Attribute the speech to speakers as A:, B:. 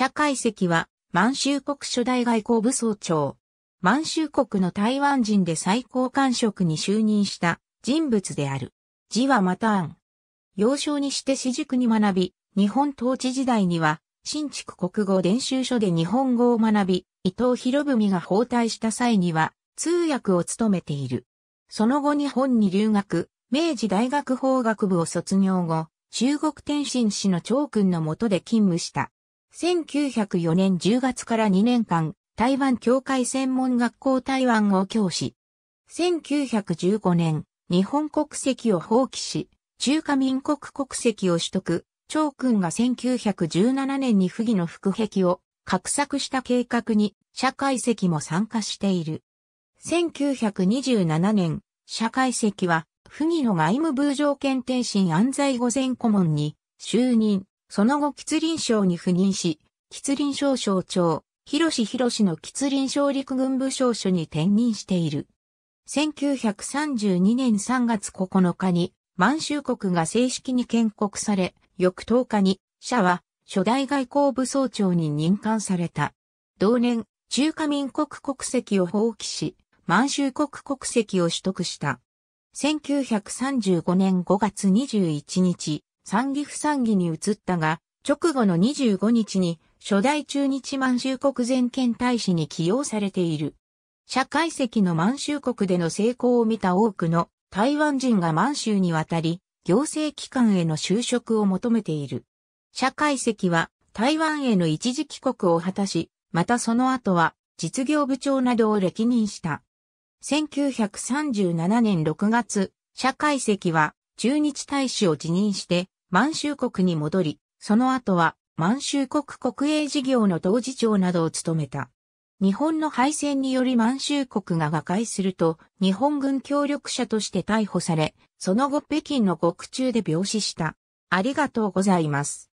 A: 謝海石は、満州国初代外交部総長。満州国の台湾人で最高官職に就任した人物である。字はまた案。幼少にして私塾に学び、日本統治時代には、新築国語伝習書で日本語を学び、伊藤博文が包帯した際には、通訳を務めている。その後日本に留学、明治大学法学部を卒業後、中国天津市の長君の下で勤務した。1904年10月から2年間、台湾協会専門学校台湾を教師。1915年、日本国籍を放棄し、中華民国国籍を取得。長君が1917年に不義の副壁を格作した計画に社会席も参加している。1927年、社会席は、不義の外務部条件天心安在御前顧問に就任。その後、吉林省に赴任し、吉林省省長、広広の吉林省陸軍部省所に転任している。1932年3月9日に、満州国が正式に建国され、翌10日に、社は、初代外交部総長に任官された。同年、中華民国国籍を放棄し、満州国国籍を取得した。1935年5月21日、三議不三議に移ったが、直後の25日に初代中日満州国全権大使に起用されている。社会席の満州国での成功を見た多くの台湾人が満州に渡り、行政機関への就職を求めている。社会席は台湾への一時帰国を果たし、またその後は実業部長などを歴任した。1937年6月、社会席は中日大使を辞任して満州国に戻り、その後は満州国国営事業の当事長などを務めた。日本の敗戦により満州国が瓦解すると、日本軍協力者として逮捕され、その後北京の獄中で病死した。ありがとうございます。